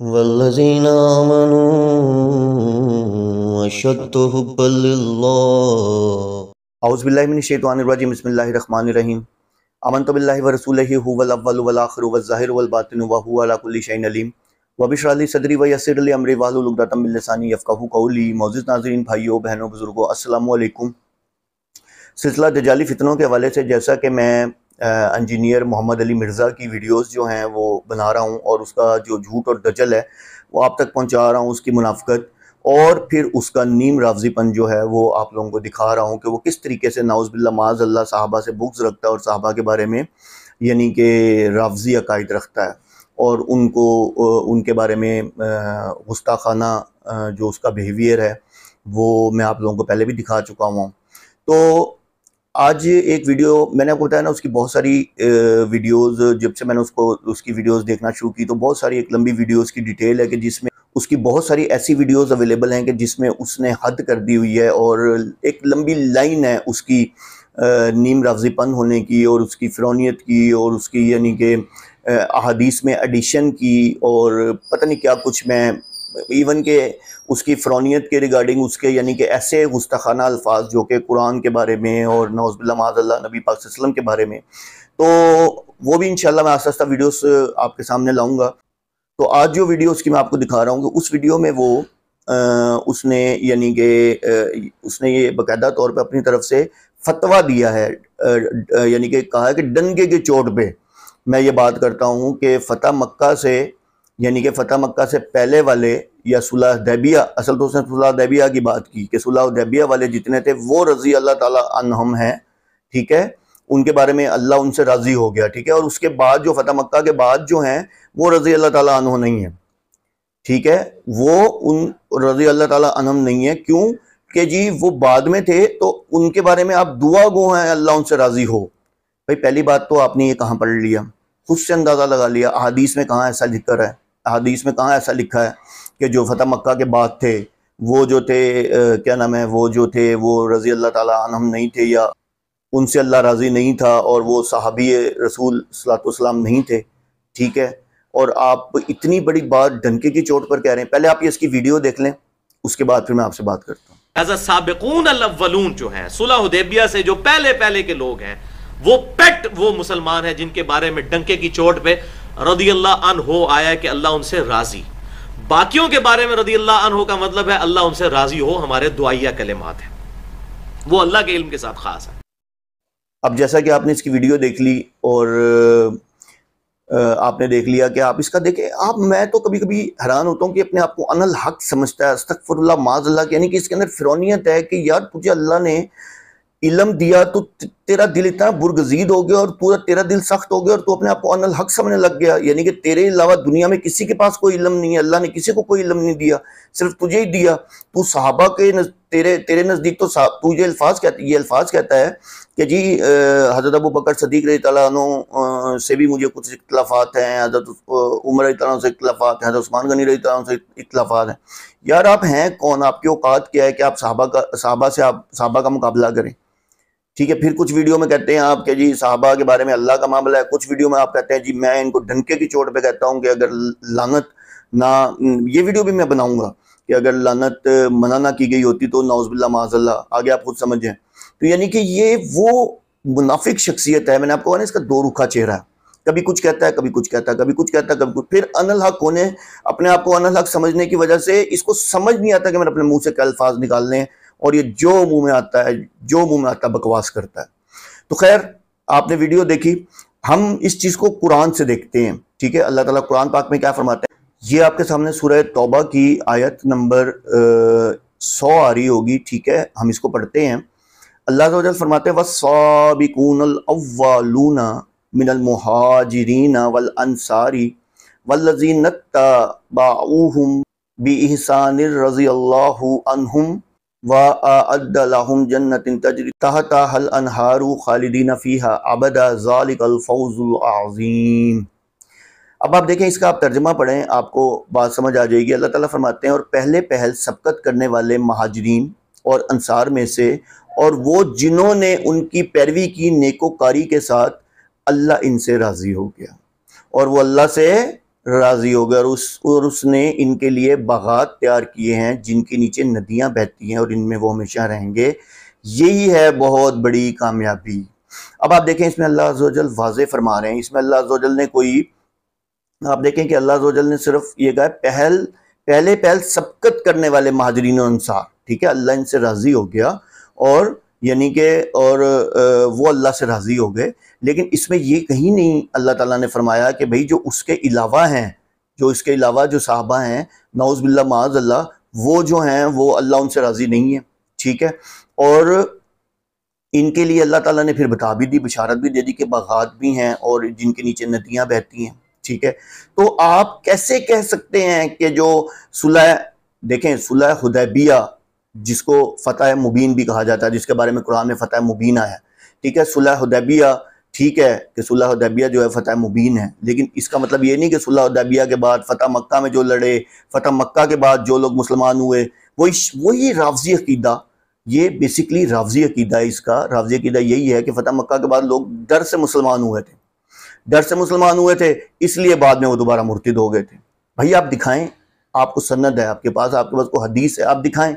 والذين آمنوا أشد حبا لله أعوذ بالله من الشيطان الرجيم بسم الله الرحمن الرحيم آمنت بالله ورسوله هو الأول والآخر والظاهر والباطن وهو على كل شيء عليم वबिशरा सदरी व यसर अली अमरे वालदातम लसानी यफ़ाहू कौली मोज़ नाजरीन भाइयों बहनों बुज़ुर्गों असलकुम सिलसिला दजाली फितनों के हवाले से जैसा कि मैं इंजीनियर मोहम्मद अली मिर्ज़ा की वीडियोज़ जो हैं वो बना रहा हूँ और उसका जो झूठ और दजल है वो आप तक पहुँचा रहा हूँ उसकी मुनाफ्त और फिर उसका नीम रावजीपन जो है वो आप लोगों को दिखा रहा हूँ कि वो किस तरीके से नाउज़बिल्ला माज अल्लाह साहबा से बुक्स रखता है और साहबा के बारे में यानी कि रावजी अकायद रखता है और उनको उनके बारे में गुस्ताखाना जो उसका बिहेवियर है वो मैं आप लोगों को पहले भी दिखा चुका हुआ हूँ तो आज एक वीडियो मैंने आपको बताया ना उसकी बहुत सारी वीडियोस जब से मैंने उसको उसकी वीडियोस देखना शुरू की तो बहुत सारी एक लंबी वीडियोस की डिटेल है कि जिसमें उसकी बहुत सारी ऐसी वीडियोस अवेलेबल हैं कि जिसमें उसने हद कर दी हुई है और एक लंबी लाइन है उसकी नीम रफ्जीपन होने की और उसकी फिरौनीत की और उसकी यानी कि अदीस में एडिशन की और पता नहीं क्या कुछ मैं इवन के उसकी फ्रौनीत के रिगार्डिंग उसके यानी कि ऐसे गुस्ताखाना अल्फाज जो कि कुरान के बारे में और नौजबिल्ला नबी पाक के बारे में तो वो भी इनशाला मैं आस्ता आस्ता वीडियोस आपके सामने लाऊंगा तो आज जो वीडियो उसकी मैं आपको दिखा रहा हूँ उस वीडियो में वो आ, उसने यानी कि उसने ये बाकायदा तौर पर अपनी तरफ से फतवा दिया है यानी कि कहा है कि डनके के चोट पर मैं ये बात करता हूँ कि फतेह मक्का से यानी कि फ़तह मक्का से पहले वाले या सुलह दैबिया असल तो उसने सुलह दैबिया की बात की कि सुलह दैबिया वाले जितने थे वो रज़ी अल्लाह ताला अनहम हैं ठीक है उनके बारे में अल्लाह उनसे राज़ी हो गया ठीक है और उसके बाद जो फ़तह मक्का के बाद जो हैं वो रज़ी अल्लाह ताला नहीं है ठीक है वो उन रज़ी अल्लाह ताला नहीं है क्यों कि जी वो बाद में थे तो उनके बारे में आप दुआ गो हैं अल्लाह उनसे राज़ी हो भाई पहली बात तो आपने ये कहाँ पढ़ लिया खुद से अंदाज़ा लगा लिया अदीस में कहाँ ऐसा जिक्र है हदीस में कहाँ ऐसा लिखा है कि जो फतह मक्का के बाद थे वो जो थे आ, क्या नाम है वो जो थे वो रज़ी अल्लाह तम नहीं थे या उनसे अल्लाह राज़ी नहीं था और वो सहाबी रसूल सलाम नहीं थे ठीक है और आप इतनी बड़ी बात डनके की चोट पर कह रहे हैं पहले आप ये इसकी वीडियो देख लें उसके बाद फिर मैं आपसे बात करता हूँ हजरत सबकून अव्वलून जो है सुलहदेबिया से जो पहले पहले के लोग हैं वो पेट वो मुसलमान है जिनके बारे में डंके की चोट पे रदी अल्लाह अन हो आया कि अल्लाह उनसे राजी बाकियों के बारे में रदी अल्लाह अन हो का मतलब है अल्लाह उनसे राजी हो हमारे दुआया कलेमात है वो अल्लाह के इल्म के साथ खास है अब जैसा कि आपने इसकी वीडियो देख ली और आपने देख लिया कि आप इसका देखें आप मैं तो कभी कभी हैरान होता हूँ कि अपने आप को अनल हक समझता है अस्तफ़रल्ला माजल्ला यानी कि इसके अंदर फिरौनीत है कि यार तुझे अल्लाह ने इलम दिया तो तेरा दिल इतना बुरगजीद हो गया और पूरा तेरा दिल सख्त हो गया और तू अपने आप को अनल हक समझने लग गया यानी कि तेरे अलावा दुनिया में किसी के पास कोई इलम नहीं है अल्लाह ने किसी को कोई इलम नहीं दिया सिर्फ तुझे ही दिया तू साहबा के नज, तेरे तेरे नज़दीक तो तू ये अल्फाज कहता ये अल्फाज कहता है कि जी हज़रत अबू बकर सदीक रही तु से भी मुझे कुछ इख्लाफात हैं हज़रत उमर रही तु से इख्लाफात हैं हज़रत उस्मान गनी रही से इख्लाफात हैं यार आप हैं कौन आपके औकात क्या है कि आप साहबा का साहबा से आप साहबा का मुकाबला करें ठीक है फिर कुछ वीडियो में कहते हैं आपके जी साहबा के बारे में अल्लाह का मामला है कुछ वीडियो में आप कहते हैं जी मैं इनको ढनके की चोट पे कहता हूँ कि अगर लानत ना ये वीडियो भी मैं बनाऊंगा कि अगर लानत मना ना की गई होती तो नौजबिल्ला माजल्ला आगे आप खुद समझें तो यानी कि ये वो मुनाफिक शख्सियत है मैंने आपको कहा ना इसका दो रुखा चेहरा है कभी कुछ कहता है कभी कुछ कहता है कभी कुछ कहता है कभी कुछ फिर अनल हक होने अपने आप को अनल हक समझने की वजह से इसको समझ नहीं आता कि मैंने अपने मुंह से क्या अल्फाज निकालने हैं और ये जो मुंह में आता है जो मुंह में आता बकवास करता है तो खैर आपने वीडियो देखी हम इस चीज़ को कुरान से देखते हैं ठीक है अल्लाह ताला कुरान पाक में क्या फरमाते हैं ये आपके सामने सूरह तौबा की आयत नंबर सौ आ रही होगी ठीक है हम इसको पढ़ते हैं अल्लाह तजल फरमाते मिनल महाजरीना वल अंसारी वल्लजीनत बाऊहम बी अनहुम हल अनहारू खालिदीन फीहा अब आप देखें इसका आप तर्जमा पढ़ें आपको बात समझ आ जाएगी अल्लाह ताला फरमाते हैं और पहले पहल सबकत करने वाले महाजरीन और अंसार में से और वो जिन्होंने उनकी पैरवी की नेकोकारी के साथ अल्लाह इनसे राज़ी हो गया और वो अल्लाह से राज़ी हो गया और उस और उसने इनके लिए बागात तैयार किए हैं जिनके नीचे नदियाँ बहती हैं और इनमें वो हमेशा रहेंगे यही है बहुत बड़ी कामयाबी अब आप देखें इसमें अल्लाह जल वाज फरमा रहे हैं इसमें अल्लाह जल ने कोई आप देखें कि अल्लाह जल ने सिर्फ ये कहा पहल पहले पहल सबकत करने वाले महाजरीन अनसार ठीक है अल्लाह इनसे राज़ी हो गया और यानी कि और वो अल्लाह से राज़ी हो गए लेकिन इसमें ये कहीं नहीं अल्लाह ताला ने फरमाया कि भाई जो उसके अलावा हैं जो इसके अलावा जो साहबा हैं नाउज़ बिल्ला माज अल्लाह वो जो हैं वो अल्लाह उनसे राज़ी नहीं है ठीक है और इनके लिए अल्लाह ताला ने फिर बता भी दी बशारत भी दे दी कि बागात भी हैं और जिनके नीचे नदियाँ बहती हैं ठीक है तो आप कैसे कह सकते हैं कि जो सुलह देखें सुलह हुदैबिया जिसको फ़तह मुबीन भी कहा जाता है जिसके बारे में कुरान में फतेह मुबीन आया ठीक है सुलह उदैबिया ठीक है कि सुलह उदैबिया जो है फ़तेह मुबीन है लेकिन इसका मतलब ये नहीं कि सुलह के बाद फ़तह मक्का में जो लड़े फ़तह मक्का के बाद जो लोग मुसलमान हुए वही वही रावजी अकीदा ये बेसिकली रावजी अकीदा है इसका रावजी अकीदा यही है कि फ़तह मक्का के बाद लोग डर से मुसलमान हुए थे डर से मुसलमान हुए थे इसलिए बाद में वो दोबारा मुर्तद हो गए थे भाई आप दिखाएं आपको सन्नत है आपके पास आपके पास को हदीस है आप दिखाएं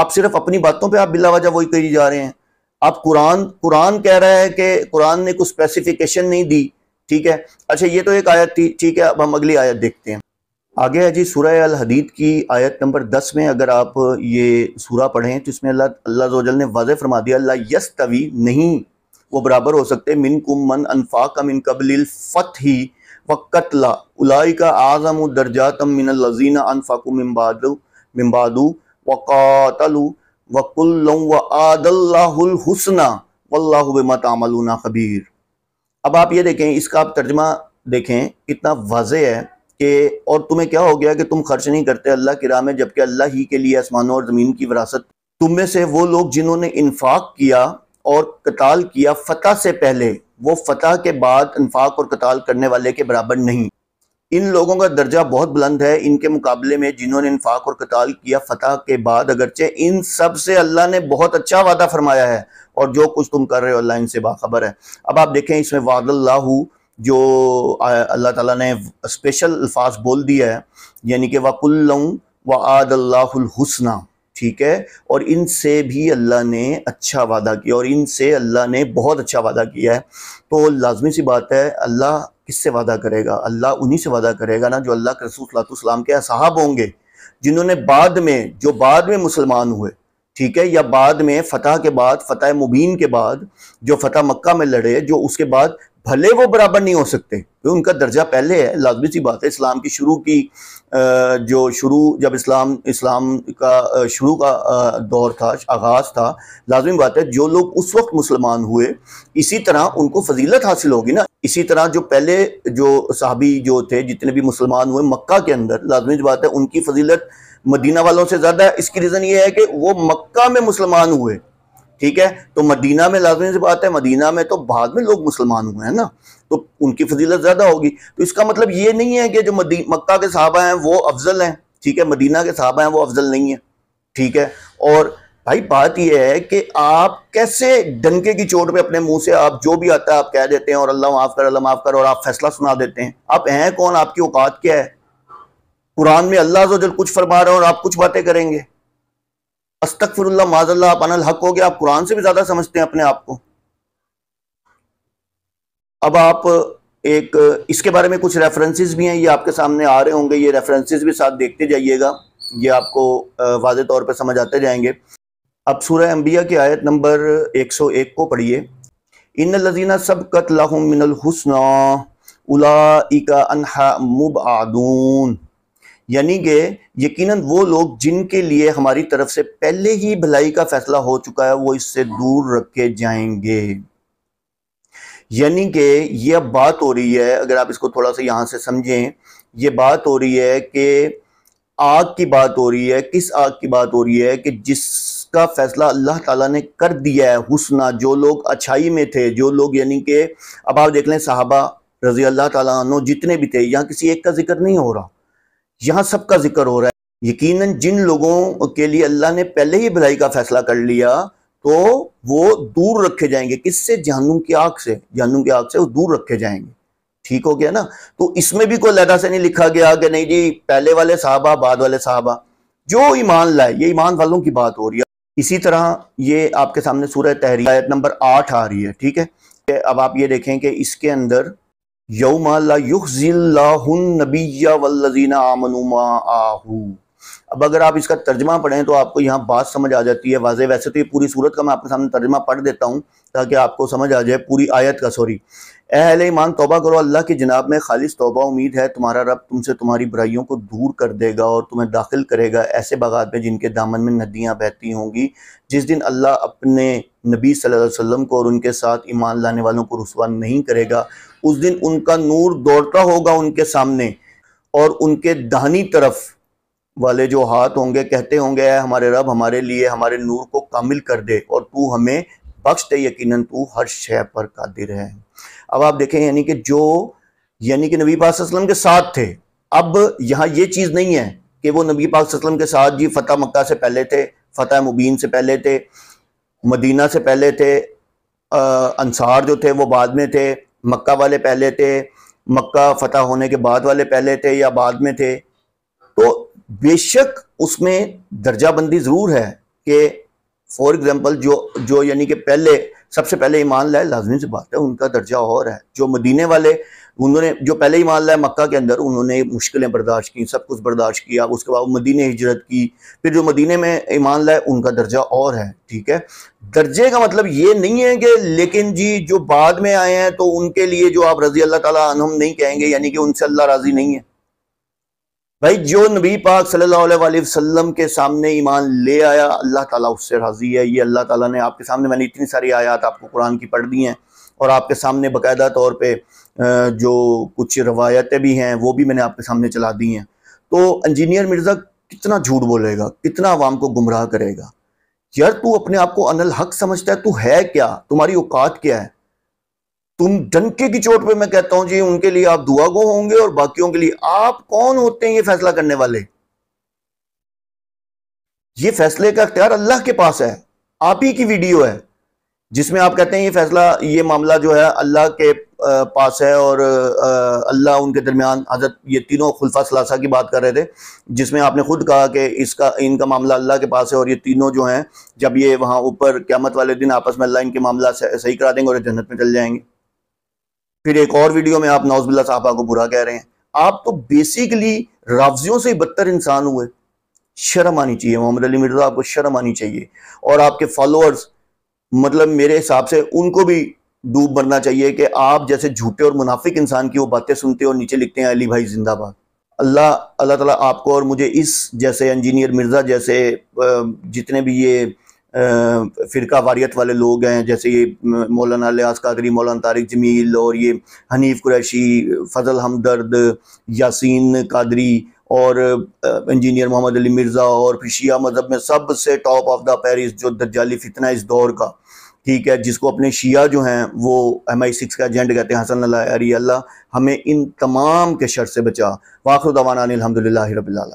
आप सिर्फ अपनी बातों पे आप वजह वही कही जा रहे हैं आप कुरान कुरान कह रहा है कि कुरान ने कुछ स्पेसिफिकेशन नहीं दी ठीक है अच्छा ये तो एक आयत थी ठीक है अब हम अगली आयत देखते हैं आगे है जी सूरह अल हदीद की आयत नंबर दस में अगर आप ये सूरा पढ़ें तो इसमें अल्लाह अल्लाह जोजल ने वाज फरमा दिया अल्लाह यस तवी नहीं वो बराबर हो सकते मिन कुम मन अनफा का मिन कबल फ़त ही व कतला उलाई का आज़म तम मिन लजीना अनफाकु मिम्बादू मिम्बादू वक़ातलू व आदल्लासना खबीर अब आप ये देखें इसका आप तर्जमा देखें इतना वाज है कि और तुम्हें क्या हो गया कि तुम खर्च नहीं करते अल्लाह की राह में जबकि अल्लाह ही के लिए आसमानों और ज़मीन की विरासत तुम में से वो लोग जिन्होंने इन्फाक किया और कताल किया फतेह से पहले वो फतेह के बाद इन्फाक और कताल करने वाले के बराबर नहीं इन लोगों का दर्जा बहुत बुलंद है इनके मुकाबले में जिन्होंने इन्फाक और कताल किया फतह के बाद अगरचे इन सब से अल्लाह ने बहुत अच्छा वादा फरमाया है और जो कुछ तुम कर रहे हो अल्लाह इनसे बाखबर है अब आप देखें इसमें वादल्लाह जो अल्लाह ताला ने स्पेशल अल्फाज बोल दिया है यानी कि वकुल्लू व आदल्लाहुल ठीक है और इनसे भी अल्लाह ने अच्छा वादा किया और इनसे अल्लाह ने बहुत अच्छा वादा किया है तो लाजमी सी बात है अल्लाह किससे वादा करेगा अल्लाह उन्हीं से वादा करेगा ना जो अल्लाह के रसूल के असहाब होंगे जिन्होंने बाद में जो बाद में मुसलमान हुए ठीक है या बाद में फतह के बाद फतह मुबीन के बाद जो फतह मक्का में लड़े जो उसके बाद भले वो बराबर नहीं हो सकते क्योंकि तो उनका दर्जा पहले है लाजमी सी बात है इस्लाम की शुरू की जो शुरू जब इस्लाम इस्लाम का शुरू का दौर था आगाज़ था लाजमी बात है जो लोग उस वक्त मुसलमान हुए इसी तरह उनको फजीलत हासिल होगी ना इसी तरह जो पहले जो सहाबी जो थे जितने भी मुसलमान हुए मक्का के अंदर लाजमी सी बात है उनकी फजीलत मदीना वालों से ज़्यादा है इसकी रीज़न ये है कि वो मक्का में मुसलमान हुए ठीक है तो मदीना में लाजमी से बात है मदीना में तो बाद में लोग मुसलमान हुए हैं ना तो उनकी फजीलत ज़्यादा होगी तो इसका मतलब ये नहीं है कि जो मदी मक्का के साहबा हैं वो अफजल हैं ठीक है मदीना के साहबा हैं वो अफजल नहीं है ठीक है और भाई बात यह है कि आप कैसे डंके की चोट पे अपने मुंह से आप जो भी आता है आप कह देते हैं और अल्लाह माफ़ कर अल्लाह माफ़ कर और आप फैसला सुना देते हैं आप हैं कौन आपकी औकात क्या है कुरान में अल्लाह जो कुछ फरमा रहे हैं और आप कुछ बातें करेंगे अस्तकफिरुल्ला माजल्ला आप अनल हक हो गया आप कुरान से भी ज्यादा समझते हैं अपने आप को अब आप एक इसके बारे में कुछ रेफरेंसेस भी हैं ये आपके सामने आ रहे होंगे ये रेफरेंसेस भी साथ देखते जाइएगा ये आपको वाज तौर पर समझ आते जाएंगे अब सूर्य अम्बिया की आयत नंबर 101 को पढ़िए इन लजीना सब कत मिनल उला इका अनहा मुब आदून यानी कि यकीनन वो लोग जिनके लिए हमारी तरफ से पहले ही भलाई का फैसला हो चुका है वो इससे दूर रखे जाएंगे यानी कि यह बात हो रही है अगर आप इसको थोड़ा सा यहां से समझें ये बात हो रही है कि आग की बात हो रही है किस आग की बात हो रही है कि जिसका फैसला अल्लाह ताला ने कर दिया है हुसना जो लोग अच्छाई में थे जो लोग यानी कि अब आप देख लें साहबा रजी अल्लाह तु जितने भी थे यहाँ किसी एक का जिक्र नहीं हो रहा यहां सबका जिक्र हो रहा है यकीनन जिन लोगों के लिए अल्लाह ने पहले ही भलाई का फैसला कर लिया तो वो दूर रखे जाएंगे किससे जहनुम की आग से जहनुम की आग से वो दूर रखे जाएंगे ठीक हो गया ना तो इसमें भी कोई लहदा से नहीं लिखा गया कि नहीं जी पहले वाले साहबा बाद वाले साहबा जो ईमान लाए ये ईमान वालों की बात हो रही है इसी तरह ये आपके सामने सूरह तहरी आयत नंबर आठ आ रही है ठीक है अब आप ये देखें कि इसके अंदर यौमा ला युखजिल्लाहुन नबीया वल्लजीना आमनुमा आहू अब अगर आप इसका तर्जमा पढ़ें तो आपको यहाँ बात समझ आ जाती है वाजे वैसे तो ये पूरी सूरत का मैं आपके सामने तर्जमा पढ़ देता हूँ ताकि आपको समझ आ जाए पूरी आयत का सॉरी अहल ईमान तोबा करो अल्लाह के जनाब में खालिश तोबा उम्मीद है तुम्हारा रब तुमसे तुम्हारी बुराइयों को दूर कर देगा और तुम्हें दाखिल करेगा ऐसे बागात में जिनके दामन में नदियाँ बहती होंगी जिस दिन अल्लाह अपने नबी सल्लल्लाहु अलैहि वसल्लम को और उनके साथ ईमान लाने वालों को रसवा नहीं करेगा उस दिन उनका नूर दौड़ता होगा उनके सामने और उनके दहनी तरफ वाले जो हाथ होंगे कहते होंगे हमारे रब हमारे लिए हमारे नूर को कामिल कर दे और तू हमें बख्श दे यकीनन तू हर शय पर कादिर है अब आप देखें यानी कि जो यानी कि नबी पाक के साथ थे अब यहाँ ये चीज़ नहीं है कि वो नबी पाक के साथ जी फतेह मक्का से पहले थे फतेह मुबीन से पहले थे मदीना से पहले थे आ, अंसार जो थे वो बाद में थे मक्का वाले पहले थे मक्का फ़तह होने के बाद वाले पहले थे या बाद में थे तो बेशक उसमें दर्जाबंदी ज़रूर है कि फॉर एग्ज़ाम्पल जो जो यानी कि पहले सबसे पहले ईमान लाए लाजमी से बात है उनका दर्जा और है जो मदीने वाले उन्होंने जो पहले ईमान लाए मक्का के अंदर उन्होंने मुश्किलें बर्दाश्त की सब कुछ बर्दाश्त किया उसके बाद मदीने हिजरत की फिर जो मदीने में ईमान लाए उनका दर्जा और है ठीक है दर्जे का मतलब ये नहीं है कि लेकिन जी जो बाद में आए हैं तो उनके लिए जो आप रजी अल्लाह तला नहीं कहेंगे यानी कि उनसे अल्लाह राज़ी नहीं है भाई जो नबी पाक सल्लल्लाहु अलैहि वसल्लम के सामने ईमान ले आया अल्लाह ताला उससे राज़ी है ये अल्लाह ताला ने आपके सामने मैंने इतनी सारी आयात आपको कुरान की पढ़ दी हैं और आपके सामने बाकायदा तौर पे जो कुछ रवायतें भी हैं वो भी मैंने आपके सामने चला दी हैं तो इंजीनियर मिर्ज़ा कितना झूठ बोलेगा कितना आवाम को गुमराह करेगा यार तू अपने आप को अनल हक समझता है तू है क्या तुम्हारी औकात क्या है तुम डंके की चोट पे मैं कहता हूं जी उनके लिए आप गो होंगे और बाकियों के लिए आप कौन होते हैं ये फैसला करने वाले ये फैसले का अख्तियार अल्लाह के पास है आप ही की वीडियो है जिसमें आप कहते हैं ये फैसला ये मामला जो है अल्लाह के पास है और अल्लाह उनके दरमियान हजरत ये तीनों खुलफा सलासा की बात कर रहे थे जिसमें आपने खुद कहा कि इसका इनका मामला अल्लाह के पास है और ये तीनों जो हैं जब ये वहाँ ऊपर क्यामत वाले दिन आपस में अल्लाह इनके मामला सही करा देंगे और जन्नत में चल जाएंगे फिर एक और वीडियो में आप नौजबिल्ला साहब को बुरा कह रहे हैं आप तो बेसिकली रावजियों से बदतर इंसान हुए शर्म आनी चाहिए मोहम्मद अली मिर्जा आपको शर्म आनी चाहिए और आपके फॉलोअर्स मतलब मेरे हिसाब से उनको भी डूब मरना चाहिए कि आप जैसे झूठे और मुनाफिक इंसान की वो बातें सुनते और नीचे लिखते हैं अली भाई जिंदाबाद अल्लाह अल्लाह ताला आपको और मुझे इस जैसे इंजीनियर मिर्ज़ा जैसे जितने भी ये फ़िरका वारियत वाले लोग हैं जैसे ये मौलाना लियास कादरी मौलाना तारिक जमील और ये हनीफ कुरैशी फजल हमदर्द यासीन कादरी और इंजीनियर मोहम्मद अली मिर्ज़ा और फिर शिया मज़हब में सबसे टॉप ऑफ द पेरिस जो दज्जाली फितना इस दौर का ठीक है जिसको अपने शिया जो हैं वो एम आई सिक्स का एजेंट कहते हैं हसन अल्लाह हमें इन तमाम के शर से बचा वाखुर दवाना अलहमदिल्ला